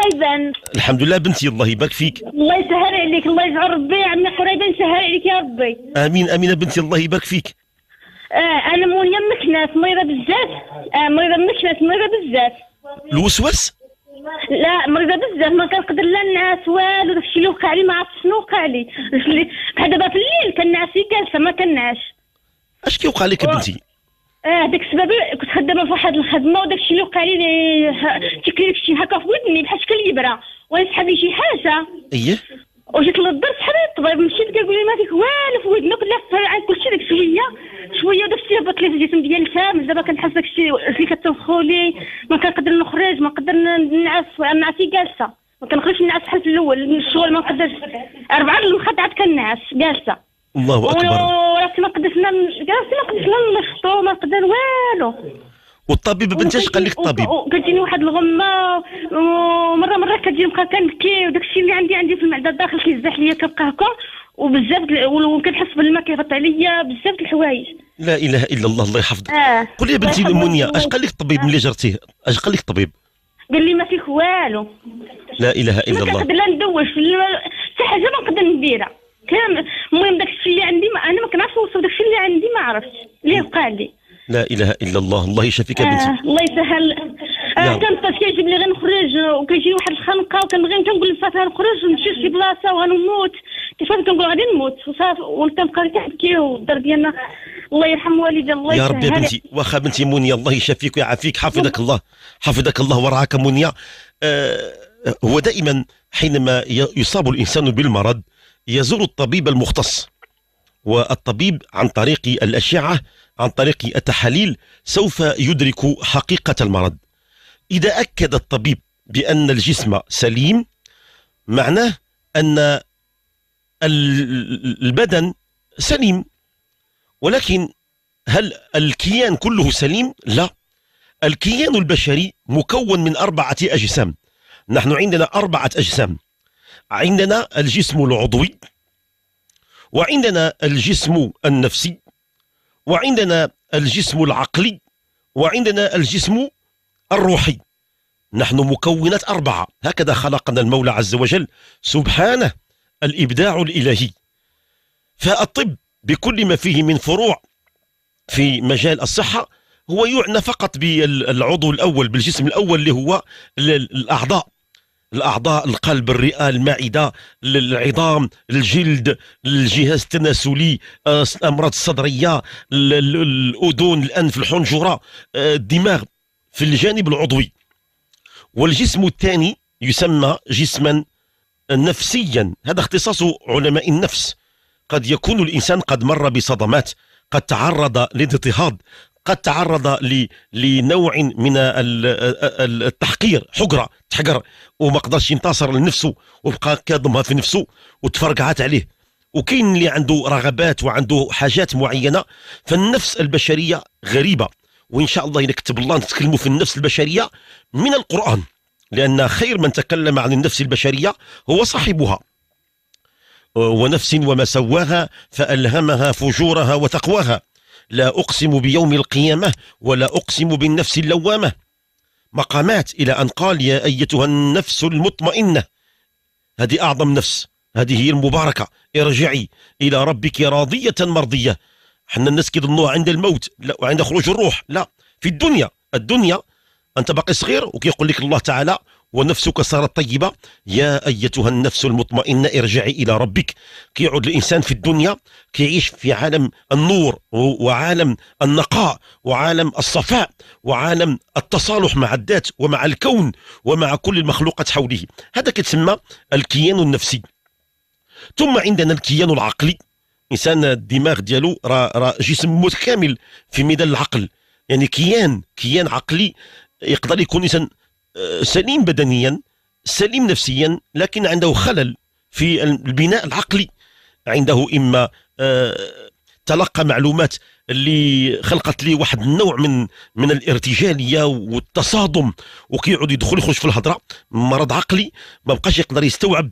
قريبان الحمد لله بنتي الله يبارك فيك الله يسهل عليك الله يجعل ربي عمي قريبا يسهل عليك يا ربي امين امين بنتي الله يبارك فيك اه انا موليه مكناس مريضه بزاف اه مريضه مكناس مريضه بزاف الوسواس لا مريضه بزاف ما كنقدر لا نعس والو داكشي اللي وقع لي ما عرفتش شنو وقع لي بحال دابا في الليل كنعس في جالسه ما كنعش اش كيوقع لك بنتي اه داك السبب كنت خدامه في واحد الخدمه وداك الشيء اللي وقع لي تيكلي شي هكا في ودني بحال شكل الابره وانا صحابي شي حاجه اييه وجيت للدار سحبت الطبيب مشيت قال لي ما فيك والو في ودنك لا عن شيء ديك شويه شويه وداك الشيء هبط لي في الجسم ديالي كامل دابا كنحس داك الشيء اللي كتوخو لي ما كنقدر نخرج ما نقدر نعس نعسي جالسه ما كنخرجش نعس بحال في الاول الشغل ما نقدرش اربعه المخدعات كنعس جالسه الله اكبر وراك ما قدرنا جالس ما قدرنا نشطو ما قدر والو والطبيب اش قال لك الطبيب كتجيني واحد الغمه ومره مره كتجي نبقى كنبكي وداك الشيء اللي عندي عندي في المعده الداخل كيزاح ليا كنبقى هكا وبزاف وكنحس بالماء كيهبط عليا بزاف الحوايج لا اله الا الله الله يحفظك آه. قولي يا بنتي منيا اش قال لك الطبيب ملي جرتيه اش قال لك الطبيب قال لي ما فيك والو لا اله الا الله ما كنقدر ندوش حتى حاجه ما نقدر نديرها كامل المهم داك الشيء اللي عندي ما انا ما كنعرفش نوصف داك الشيء اللي عندي ما عرفتش اللي وقع لي لا اله الا الله الله يشافيك بنتي آه الله يسهل آه كنبقى كيجيب لي غير نخرج وكيجيني واحد الخنقه وكنبغي كنقول للفتاه نخرج ونمشي لشي بلاصه وغنموت كيفاش كنقول غادي نموت وصافي وكنبقى كنبكي والدار ديالنا الله يرحم والدي الله يا ربي يا بنتي واخا بنتي منيا الله يشافيك ويعافيك حفظك الله حفظك الله ورعاك منيا آه هو دائما حينما يصاب الانسان بالمرض يزور الطبيب المختص والطبيب عن طريق الأشعة عن طريق التحاليل سوف يدرك حقيقة المرض إذا أكد الطبيب بأن الجسم سليم معناه أن البدن سليم ولكن هل الكيان كله سليم؟ لا الكيان البشري مكون من أربعة أجسام نحن عندنا أربعة أجسام عندنا الجسم العضوي وعندنا الجسم النفسي وعندنا الجسم العقلي وعندنا الجسم الروحي نحن مكونات أربعة هكذا خلقنا المولى عز وجل سبحانه الإبداع الإلهي فالطب بكل ما فيه من فروع في مجال الصحة هو يعنى فقط بالعضو الأول بالجسم الأول اللي هو الأعضاء الاعضاء القلب الرئه المعده العظام الجلد الجهاز التناسلي آه، الامراض الصدريه الاذن الانف الحنجره آه، الدماغ في الجانب العضوي والجسم الثاني يسمى جسما نفسيا هذا اختصاص علماء النفس قد يكون الانسان قد مر بصدمات قد تعرض لاضطهاد قد تعرض لنوع من التحقير حقره تحقر وما قدرش ينتصر لنفسه وبقى كاضمها في نفسه وتفرقعات عليه وكاين اللي عنده رغبات وعنده حاجات معينه فالنفس البشريه غريبه وان شاء الله اذا كتب الله نتكلموا في النفس البشريه من القران لان خير من تكلم عن النفس البشريه هو صاحبها ونفس وما سواها فالهمها فجورها وتقواها لا أقسم بيوم القيامة ولا أقسم بالنفس اللوامة مقامات إلى أن قال يا أيتها النفس المطمئنة هذه أعظم نفس هذه هي المباركة ارجعي إلى ربك راضية مرضية حنا الناس كيظنوها عند الموت لا وعند خروج الروح لا في الدنيا الدنيا أنت باقي صغير وكيقول لك الله تعالى ونفسك صارت طيبة يا أيتها النفس المطمئنة ارجعي إلى ربك كيعود الإنسان في الدنيا كيعيش في عالم النور وعالم النقاء وعالم الصفاء وعالم التصالح مع الذات ومع الكون ومع كل المخلوقات حوله هذا كتسمى الكيان النفسي ثم عندنا الكيان العقلي انسان الدماغ ديالو راه را جسم متكامل في ميدان العقل يعني كيان كيان عقلي يقدر يكون انسان سليم بدنيا سليم نفسيا لكن عنده خلل في البناء العقلي عنده إما آه، تلقى معلومات اللي خلقت لي واحد النوع من من الارتجاليه والتصادم وكيعود يدخل يخرج في الهضره مرض عقلي ما بقاش يقدر يستوعب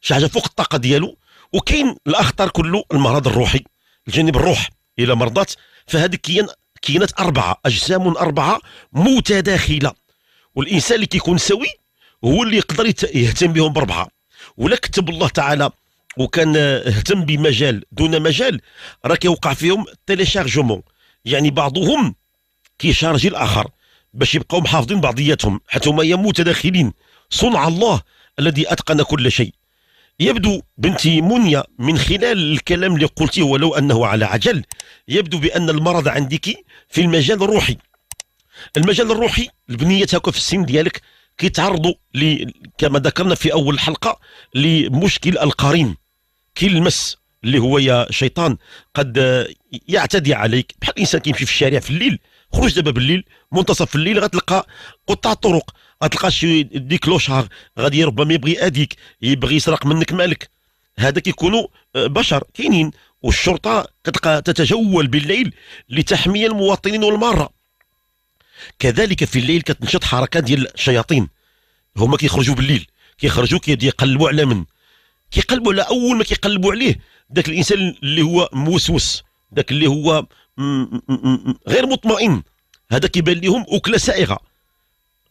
شي حاجه فوق الطاقه ديالو وكاين الاخطر كله المرض الروحي الجانب الروح الى مرضات فهذه كينات اربعه اجسام اربعه متداخله والانسان اللي كيكون سوي هو اللي يقدر يهتم بهم بربعه ولا كتب الله تعالى وكان اهتم بمجال دون مجال راه كيوقع فيهم تيليشارجمون يعني بعضهم كيشارجي الاخر باش يبقاو محافظين بعضياتهم حتى هما متداخلين صنع الله الذي اتقن كل شيء يبدو بنتي منيا من خلال الكلام اللي قلتيه ولو انه على عجل يبدو بان المرض عندك في المجال الروحي المجال الروحي البنيه هكا في السن ديالك كيتعرضوا ل كما ذكرنا في اول حلقه لمشكل القرين كي المس اللي هو يا شيطان قد يعتدي عليك بحال الانسان كيمشي في الشارع في الليل خرج دابا بالليل منتصف الليل غتلقى قطاع الطرق غتلقى شي كلوشار غادي ربما يبغي يأذيك يبغي يسرق منك مالك هذا كيكونوا آه، بشر كاينين والشرطه كتلقى تتجول بالليل لتحمي المواطنين والماره كذلك في الليل كتنشط حركه ديال الشياطين هما كيخرجوا بالليل كيخرجوا كيقلبوا على من كيقلبوا على اول ما كيقلبوا عليه ذاك الانسان اللي هو موسوس ذاك اللي هو غير مطمئن هذا كيبان لهم اكله سائغه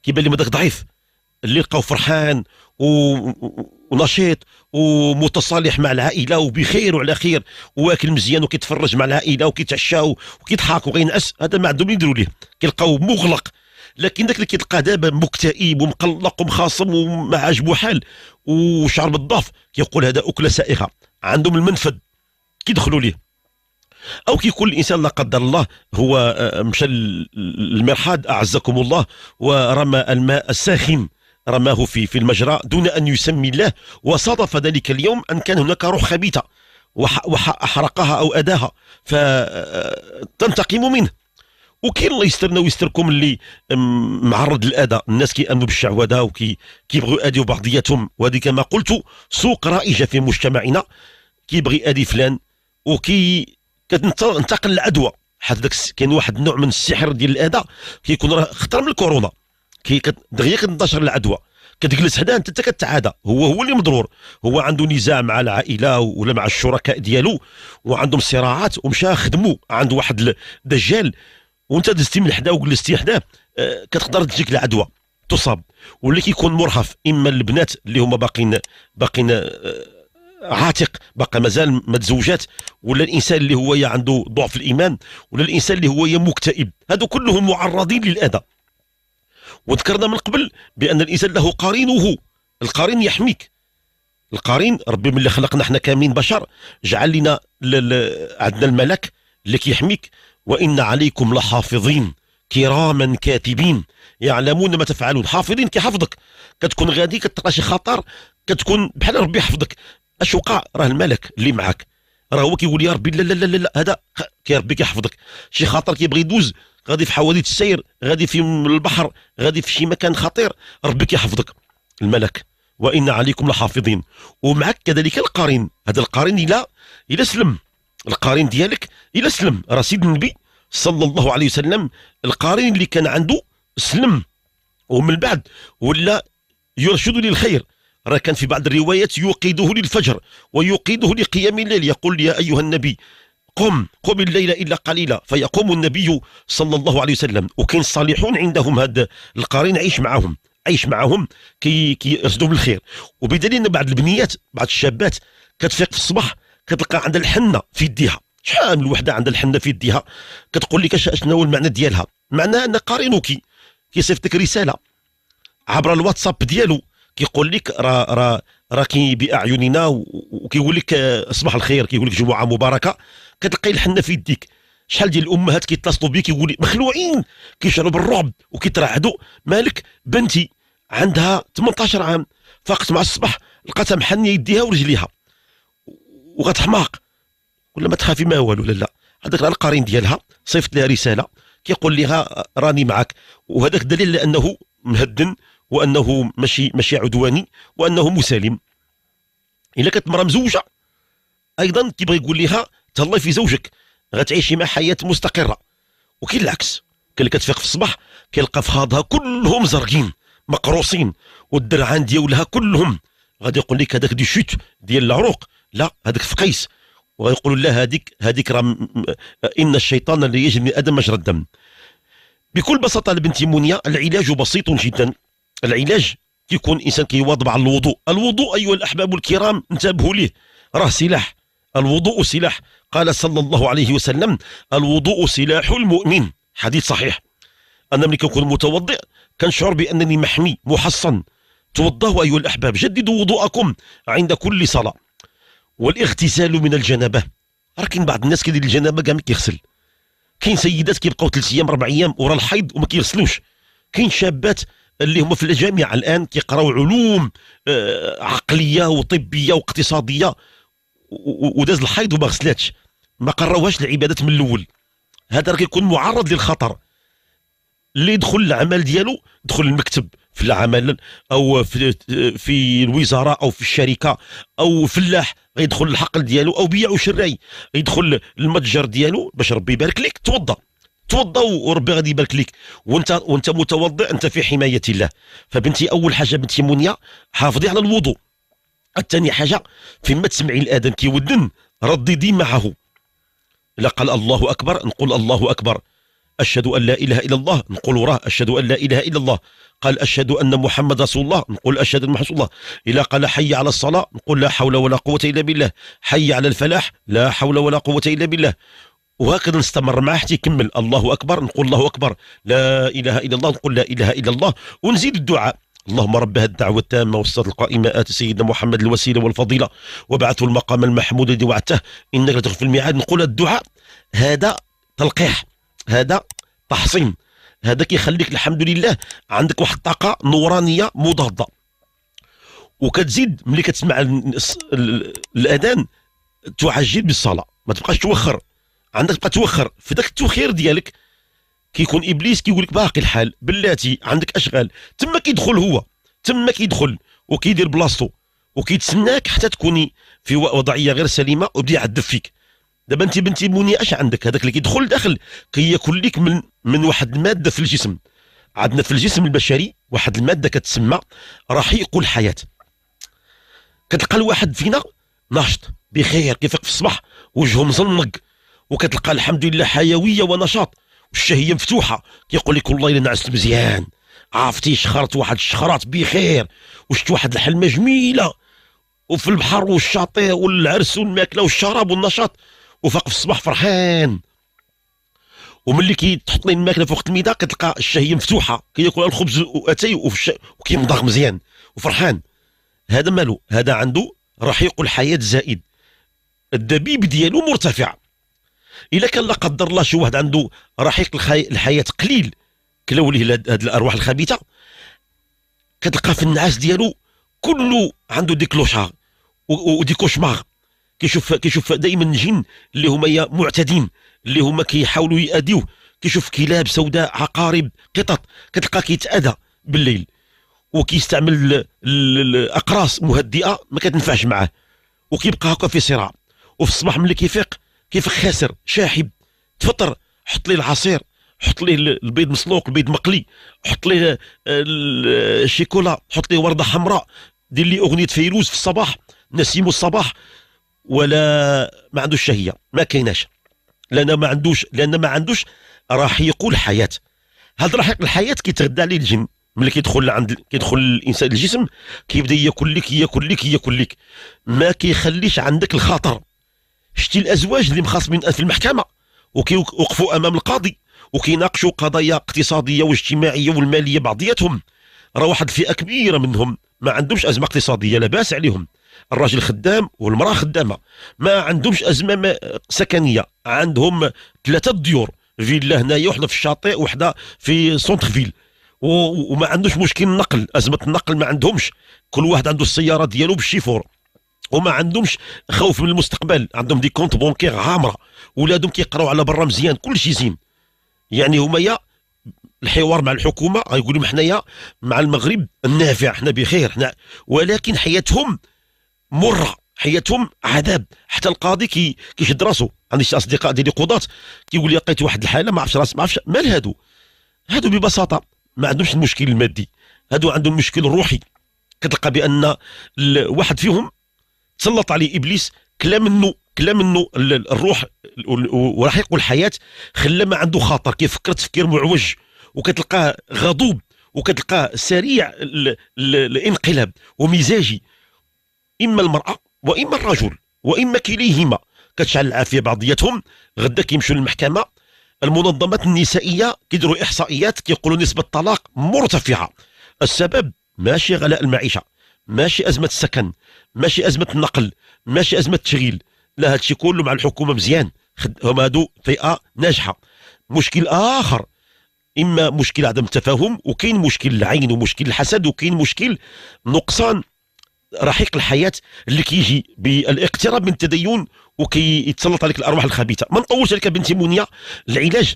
كيبان لهم هذاك ضعيف اللي لقاو فرحان و... ونشيط ومتصالح مع العائله وبخير وعلى خير واكل مزيان وكيتفرج مع العائله وكيتعشاو وكيضحك وغينعس هذا ما عندهم يديروا ليه كيلقاوه مغلق لكن داك اللي كتلقاه دابا مكتئب ومقلق ومخاصم وما عاجبو حال وشعر بالضعف كيقول هذا اكله سائغه عندهم المنفذ كيدخلوا ليه او كيكون الانسان لا قدر الله هو آه، مشى للمرحاض اعزكم الله ورمى الماء الساخن رماه في في المجرى دون أن يسمي الله وصادف ذلك اليوم أن كان هناك روح خبيثة وحرقها أو أداها فتنتقم منه وكاين الله يسترنا ويستركم اللي معرض للاذى الناس كيامنوا بالشعوذه وكيبغيو ياديو بعضياتهم وهذه كما قلت سوق رائجه في مجتمعنا كيبغي يادي فلان وكي كتنتقل العدوى حيت كاين واحد النوع من السحر ديال الاذى كيكون راه خطر من الكورونا كي دغيا كتنتشر العدوى كتجلس حداه انت كتعادى هو هو اللي مضرور هو عنده نزاع مع العائله ولا مع الشركاء ديالو وعندهم صراعات ومشى خدمو عنده واحد الدجال وانت دزتي من حداه وجلستي حداه اه كتقدر تجيك العدوى تصاب واللي كيكون مرهف اما البنات اللي هما باقيين باقيين اه عاتق باقي مازال ما تزوجات ولا الانسان اللي هو عنده ضعف الايمان ولا الانسان اللي هو مكتئب هادو كلهم معرضين للاذى وذكرنا من قبل بان الانسان له قرينه القرين يحميك القرين ربي ملي خلقنا احنا كاملين بشر جعل لنا عندنا الملك اللي كيحميك وان عليكم لحافظين كراما كاتبين يعلمون ما تفعلون حافظين كيحفظك كتكون غادي كتلقى شي خطر كتكون بحال ربي يحفظك اش وقع راه الملك اللي معاك راه هو كيقول يا ربي لا لا لا لا هذا كي ربي كيحفظك شي خطر كيبغي يدوز غادي في حواديت السير غادي في البحر غادي في شي مكان خطير ربك يحفظك الملك وان عليكم لحافظين ومعك كذلك القارين هذا القارين الى الى سلم القارين ديالك الى سلم راه سيد النبي صلى الله عليه وسلم القارين اللي كان عنده سلم ومن بعد ولا يرشد للخير راه كان في بعض الروايات يوقظه للفجر ويوقظه لقيام الليل يقول يا ايها النبي قم قم الليل إلا قليلا فيقوم النبي صلى الله عليه وسلم وكاين الصالحون عندهم هذا القرين عيش معهم عيش معهم كي كيرشدوا بالخير وبدليل ان بعض البنيات بعض الشابات كتفيق في الصباح كتلقى عندها الحنه في يديها شحال من وحده عندها الحنه في يديها كتقول لك شنو هو المعنى ديالها معناها ان قرينك كيصيفط لك رساله عبر الواتساب ديالو كيقول لك راه راه راكي باعيننا وكيقول لك آه، صباح الخير كيقول لك جمعه مباركه كتلقى الحنه في يديك شحال ديال الامهات كيتصلوا بك يقولوا مخلوعين كيشعروا بالرعب وكيترعدوا مالك بنتي عندها 18 عام فاقت مع الصباح لقاتها محنيه يديها ورجليها وغتحماق ولا ما تخافي ما والو لا لا هذاك القرين ديالها صيفط لها رساله كيقول لها راني معك وهذاك دليل لانه مهدن وانه ماشي ماشي عدواني وانه مسالم الا كانت مره مزوجه ايضا كيبغي يقول لها تهلاي في زوجك غتعيشي مع حياه مستقره وكاين العكس كاين اللي كتفيق في الصباح كيلقى فخاضها كلهم زرقين مقروصين والدرعان ديالها كلهم غادي يقول لك هذاك دي شوت ديال العروق لا هذاك فقيس ويقول لا هذيك هذيك راه ان الشيطان اللي يجري من ادم مجرى الدم بكل بساطه البنت منيا العلاج بسيط جدا العلاج كيكون الانسان كيواظب على الوضوء الوضوء ايها الاحباب الكرام انتبهوا ليه راه سلاح الوضوء سلاح قال صلى الله عليه وسلم الوضوء سلاح المؤمن حديث صحيح أنا ملي كنكون متوضئ كنشعر بأنني محمي محصن توضأوا أيها الأحباب جددوا وضوءكم عند كل صلاة والاغتسال من الجنابة راه كاين بعض الناس كيدير الجنابة كاع ما كيغسل كاين سيدات كيبقاو ثلاث أيام أربع أيام ورا الحيض وما كيغسلوش كاين شابات اللي هما في الجامعة الآن كيقراو علوم آه، عقلية وطبية واقتصادية وداز الحيض وما غسلاتش ما قراوهاش العبادات من الاول هذا راه كيكون معرض للخطر اللي يدخل العمل ديالو يدخل المكتب في العمل او في في الوزاره او في الشركه او فلاح غيدخل الحقل ديالو او بيع وشراي يدخل المتجر ديالو باش ربي يبارك لك توضا توضا وربي غادي يبارك لك وانت وانت متوضئ انت في حمايه الله فبنتي اول حاجه بنتي منيا حافظي على الوضوء الثاني حاجه فيما تسمعي الاذان كيودن رددي معه الا قال الله اكبر نقول الله اكبر أشهد أن لا إله إلا الله نقول وراه أشهد أن لا إله إلا الله قال أشهد أن محمد رسول الله نقول أشهد أن محمد رسول الله إلا قال حي على الصلاة نقول لا حول ولا قوة إلا بالله حي على الفلاح لا حول ولا قوة إلا بالله وهكذا نستمر معاه حتى يكمل الله أكبر نقول الله أكبر لا إله إلا الله نقول لا إله إلا الله ونزيد الدعاء اللهم رب هذه الدعوة التامة والصلاة القائمة آت سيدنا محمد الوسيلة والفضيلة وبعثه المقام المحمود الذي وعدته إنك في الميعاد نقول الدعاء هذا تلقيح هذا تحصين هذا كيخليك الحمد لله عندك واحد الطاقة نورانية مضادة وكتزيد ملي كتسمع الأذان تعجل بالصلاة ما تبقاش توخر عندك تبقى توخر في ذاك التوخير ديالك كيكون ابليس كيقول لك باقي الحال بلاتي عندك اشغال تما كيدخل هو تما كيدخل وكيدير بلاصتو وكيتسناك حتى تكوني في وضعيه غير سليمه وبدا يعذب فيك دابا انت بنتي بوني اش عندك هذاك اللي كيدخل داخل كياكل لك من من واحد الماده في الجسم عندنا في الجسم البشري واحد الماده كتسمى رحيق الحياه كتلقى الواحد فينا ناشط بخير كيفيق في الصباح وجهه مزنق وكتلقى الحمد لله حيويه ونشاط الشهيه مفتوحه كيقول لك والله الا نعست مزيان عرفتي شخرت واحد الشخرات بخير وشت واحد الحلمه جميله وفي البحر والشاطئ والعرس والماكله والشراب والنشاط وفاق في الصباح فرحان وملي كيتحط لي الماكله فوق الميدا كتلقى الشهيه مفتوحه كياكل الخبز واتاي وكيمضغ مزيان وفرحان هذا مالو هذا عنده رحيق الحياه زائد الدبيب ديالو مرتفع الا كان لا قدر الله شي واحد عنده رحيق الحياه قليل كلاو ليه هاد الارواح الخبيثه كتلقى في النعاس ديالو كله عنده دي كلوشار ودي كوشمار كيشوف كيشوف دائما الجن اللي هما معتدين اللي هما كيحاولوا يأذيوه كيشوف كلاب سوداء عقارب قطط كتلقى كيتأذى بالليل وكيستعمل الاقراص مهدئه ما كتنفعش معاه وكيبقى هكا في صراع وفي الصباح ملي كيفيق كيف خاسر شاحب تفطر حط لي العصير حط لي البيض مسلوق البيض مقلي حط لي آه، آه، الشيكولا حط لي ورده حمراء دير لي اغنيه فيروز في الصباح نسيم الصباح ولا ما عندوش شهيه ما كايناش لان ما عندوش لان ما عندوش رحيق الحياه هذا رحيق الحياه كيتغدى عليه الجن ملي كيدخل عند كيدخل الانسان الجسم كيبدا ياكل لك ياكل لك ياكل لك ما كيخليش عندك الخطر شتي الازواج اللي مخاصمين في المحكمه وكيوقفوا امام القاضي وكيناقشوا قضايا اقتصاديه واجتماعيه والماليه بعضياتهم راه واحد الفئه كبيره منهم ما عندهمش ازمه اقتصاديه لا باس عليهم الراجل خدام والمراه خدامه ما عندهمش ازمه سكنيه عندهم ثلاثه ديور فيلا هنايا وحده في الشاطئ وحده في سونتر فيل وما عندوش مشكل النقل ازمه النقل ما عندهمش كل واحد عنده السياره ديالو بالشيفور وما عندهمش خوف من المستقبل عندهم دي كونت بونكير عامره ولادهم كيقراو على برا مزيان كل شيء زين يعني هما يا الحوار مع الحكومه غيقول لهم حنايا مع المغرب النافع حنا بخير حنا ولكن حياتهم مره حياتهم عذاب حتى القاضي كي كيشد راسو عندي شي اصدقاء ديالي قضاة كيقول لي لقيت واحد الحاله ما عرفتش راس ما عرفتش مال هادو هادو ببساطه ما عندهمش المشكل المادي هادو عندهم مشكل روحي كتلقى بان واحد فيهم تسلط عليه ابليس كلا منه كلا منه الروح ورحيق الحياه خلى ما عنده خاطر كيفكر تفكير معوج وكتلقاه غضوب وكتلقاه سريع الانقلاب ومزاجي اما المراه واما الرجل واما كليهما كتشعل العافيه بعضياتهم غدا كيمشيو للمحكمه المنظمات النسائيه كيديروا احصائيات كيقولوا نسبه الطلاق مرتفعه السبب ماشي غلاء المعيشه ماشي ازمه السكن ماشي ازمه النقل ماشي ازمه التشغيل لا هادشي كله مع الحكومه مزيان هما هادو فئه ناجحه مشكل اخر اما مشكل عدم التفاهم وكاين مشكل العين ومشكل الحسد وكاين مشكل نقصان رحيق الحياه اللي كيجي بالاقتراب من التدين وكيتسلط عليك الارواح الخبيثه ما نطولش عليك بنتي منيه العلاج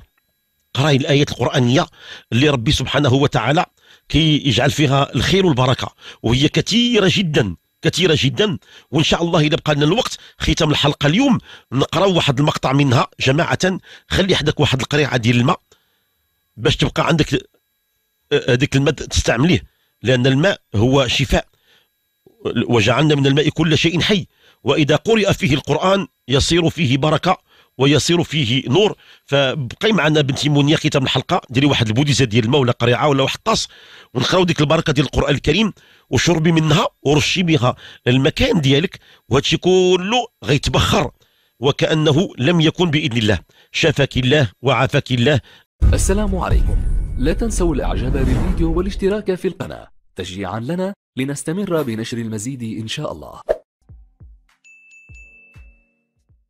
قراي الايات القرانيه اللي ربي سبحانه وتعالى كي يجعل فيها الخير والبركه وهي كثيره جدا كثيرة جدا وإن شاء الله إذا بقى لنا الوقت ختام الحلقة اليوم نقراو واحد المقطع منها جماعة خلي حدك واحد القريعة ديال الماء باش تبقى عندك هذيك آه، آه، الماء تستعمليه لأن الماء هو شفاء وجعلنا من الماء كل شيء حي وإذا قرئ فيه القرآن يصير فيه بركة ويصير فيه نور فبقي معنا بنتي منيا ختام الحلقه ديري واحد البوديزه ديال الماء ولا قريعه ولا واحد الطاس ونقراو ديك البركه ديال القران الكريم وشربي منها ورشي بها المكان ديالك وهذا كله غيتبخر وكانه لم يكن باذن الله شفاك الله وعافاك الله السلام عليكم لا تنسوا الاعجاب بالفيديو والاشتراك في القناه تشجيعا لنا لنستمر بنشر المزيد ان شاء الله